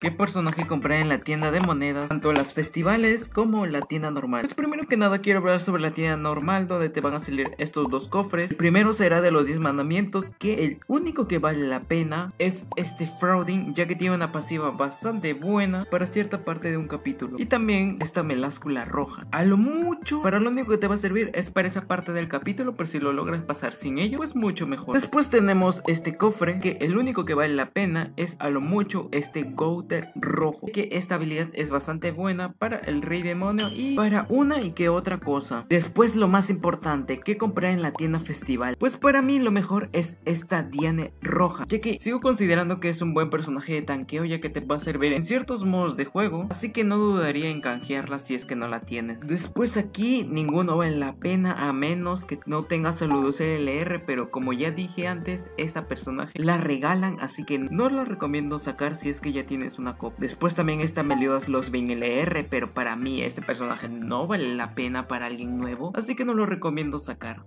¿Qué personaje comprar en la tienda de monedas? Tanto las festivales como la tienda normal. Pues primero que nada quiero hablar sobre la tienda normal donde te van a salir estos dos cofres. El primero será de los 10 mandamientos que el único que vale la pena es este Frauding ya que tiene una pasiva bastante buena para cierta parte de un capítulo. Y también esta meláscula roja. A lo mucho para lo único que te va a servir es para esa parte del capítulo pero si lo logras pasar sin ello pues mucho mejor. Después tenemos este cofre que el único que vale la pena es a lo mucho este Gold rojo. Que esta habilidad es bastante buena para el Rey Demonio y para una y que otra cosa. Después lo más importante, que comprar en la tienda festival? Pues para mí lo mejor es esta Diane roja. Ya que sigo considerando que es un buen personaje de tanqueo ya que te va a servir en ciertos modos de juego. Así que no dudaría en canjearla si es que no la tienes. Después aquí ninguno vale la pena a menos que no tengas el LR Pero como ya dije antes, esta personaje la regalan así que no la recomiendo sacar si es que ya tienes una Después también está Meliodas los en LR, pero para mí este personaje no vale la pena para alguien nuevo, así que no lo recomiendo sacar.